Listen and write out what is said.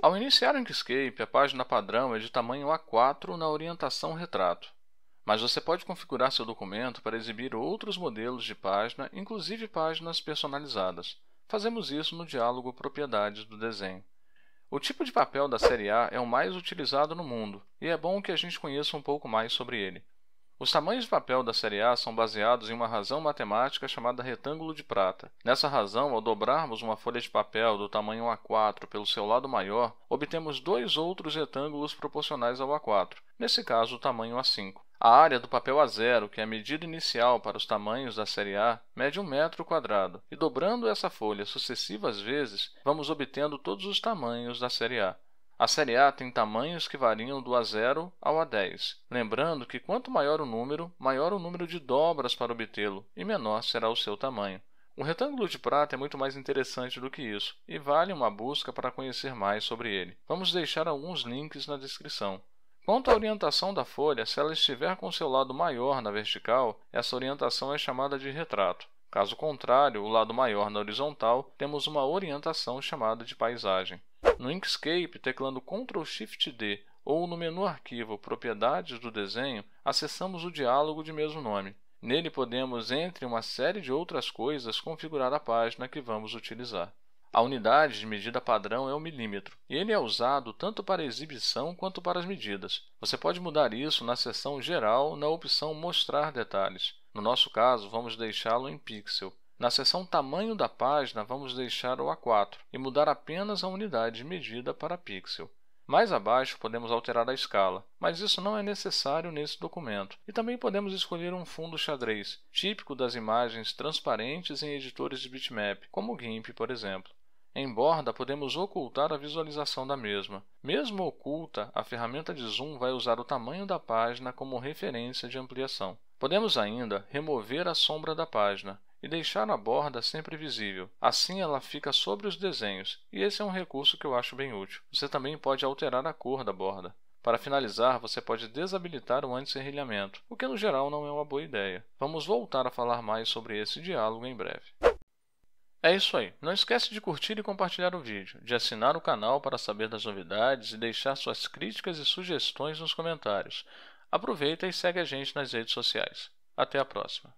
Ao iniciar o Inkscape, a página padrão é de tamanho A4 na orientação retrato, mas você pode configurar seu documento para exibir outros modelos de página, inclusive páginas personalizadas. Fazemos isso no diálogo Propriedades do desenho. O tipo de papel da série A é o mais utilizado no mundo, e é bom que a gente conheça um pouco mais sobre ele. Os tamanhos de papel da série A são baseados em uma razão matemática chamada retângulo de prata. Nessa razão, ao dobrarmos uma folha de papel do tamanho A4 pelo seu lado maior, obtemos dois outros retângulos proporcionais ao A4, nesse caso o tamanho A5. A área do papel A0, que é a medida inicial para os tamanhos da série A, mede um metro quadrado, e dobrando essa folha sucessivas vezes, vamos obtendo todos os tamanhos da série A. A série A tem tamanhos que variam do A0 ao A10, lembrando que quanto maior o número, maior o número de dobras para obtê-lo e menor será o seu tamanho. O retângulo de prata é muito mais interessante do que isso e vale uma busca para conhecer mais sobre ele. Vamos deixar alguns links na descrição. Quanto à orientação da folha, se ela estiver com seu lado maior na vertical, essa orientação é chamada de retrato. Caso contrário, o lado maior na horizontal, temos uma orientação chamada de paisagem. No Inkscape, teclando Ctrl+Shift+D ou no menu Arquivo Propriedades do desenho, acessamos o diálogo de mesmo nome. Nele podemos, entre uma série de outras coisas, configurar a página que vamos utilizar. A unidade de medida padrão é o milímetro, e ele é usado tanto para exibição quanto para as medidas. Você pode mudar isso na seção Geral, na opção Mostrar detalhes. No nosso caso, vamos deixá-lo em pixel. Na seção Tamanho da página, vamos deixar o A4 e mudar apenas a unidade de medida para pixel. Mais abaixo, podemos alterar a escala, mas isso não é necessário nesse documento. E também podemos escolher um fundo xadrez, típico das imagens transparentes em editores de bitmap, como o GIMP, por exemplo. Em borda, podemos ocultar a visualização da mesma. Mesmo oculta, a ferramenta de zoom vai usar o tamanho da página como referência de ampliação. Podemos ainda remover a sombra da página e deixar a borda sempre visível. Assim ela fica sobre os desenhos, e esse é um recurso que eu acho bem útil. Você também pode alterar a cor da borda. Para finalizar, você pode desabilitar o anti-serrilhamento, o que no geral não é uma boa ideia. Vamos voltar a falar mais sobre esse diálogo em breve. É isso aí. Não esquece de curtir e compartilhar o vídeo, de assinar o canal para saber das novidades e deixar suas críticas e sugestões nos comentários. Aproveita e segue a gente nas redes sociais. Até a próxima!